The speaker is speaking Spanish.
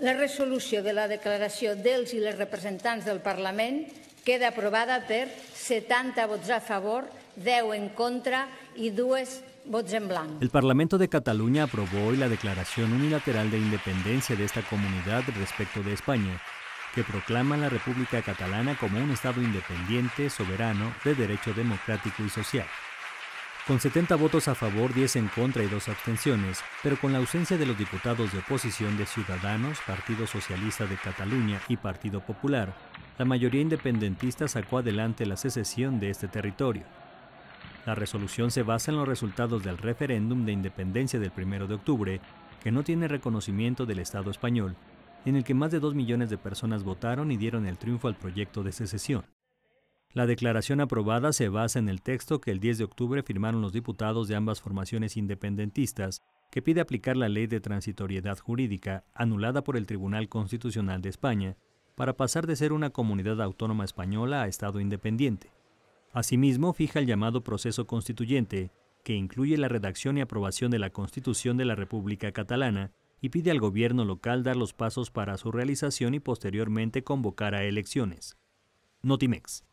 La resolución de la declaración dels y les representantes del Parlament queda aprobada per 70 votos a favor, 10 en contra y 2 votos en blanco. El Parlamento de Cataluña aprobó hoy la Declaración Unilateral de Independencia de esta comunidad respecto de España, que proclama la República Catalana como un Estado independiente, soberano, de derecho democrático y social con 70 votos a favor, 10 en contra y dos abstenciones, pero con la ausencia de los diputados de oposición de Ciudadanos, Partido Socialista de Cataluña y Partido Popular, la mayoría independentista sacó adelante la secesión de este territorio. La resolución se basa en los resultados del referéndum de independencia del 1 de octubre, que no tiene reconocimiento del Estado español, en el que más de 2 millones de personas votaron y dieron el triunfo al proyecto de secesión. La declaración aprobada se basa en el texto que el 10 de octubre firmaron los diputados de ambas formaciones independentistas, que pide aplicar la ley de transitoriedad jurídica anulada por el Tribunal Constitucional de España para pasar de ser una comunidad autónoma española a Estado independiente. Asimismo, fija el llamado proceso constituyente, que incluye la redacción y aprobación de la Constitución de la República Catalana y pide al gobierno local dar los pasos para su realización y posteriormente convocar a elecciones. Notimex.